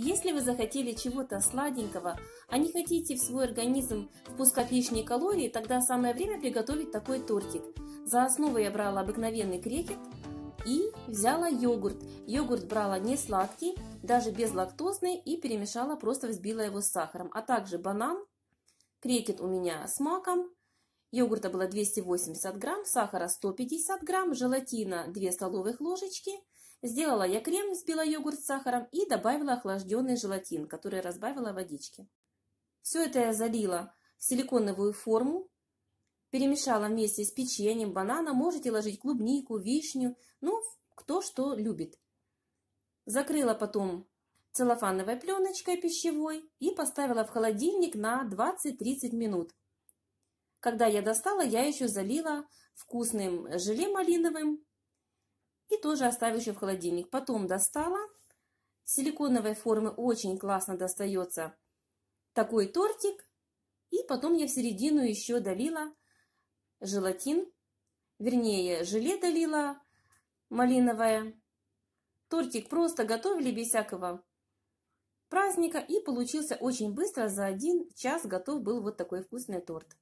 Если вы захотели чего-то сладенького, а не хотите в свой организм впускать лишние калории, тогда самое время приготовить такой тортик. За основу я брала обыкновенный крекет и взяла йогурт. Йогурт брала не сладкий, даже безлактозный и перемешала, просто взбила его с сахаром. А также банан, крекет у меня с маком, йогурта было 280 грамм, сахара 150 грамм, желатина 2 столовых ложечки – Сделала я крем, взбила йогурт с сахаром и добавила охлажденный желатин, который разбавила водички. Все это я залила в силиконовую форму, перемешала вместе с печеньем, бананом, можете ложить клубнику, вишню, ну, кто что любит. Закрыла потом целлофановой пленочкой пищевой и поставила в холодильник на 20-30 минут. Когда я достала, я еще залила вкусным желе малиновым и тоже оставил еще в холодильник. Потом достала. Силиконовой формы очень классно достается такой тортик. И потом я в середину еще долила желатин. Вернее, желе долила малиновое. Тортик просто готовили без всякого праздника. И получился очень быстро. За один час готов был вот такой вкусный торт.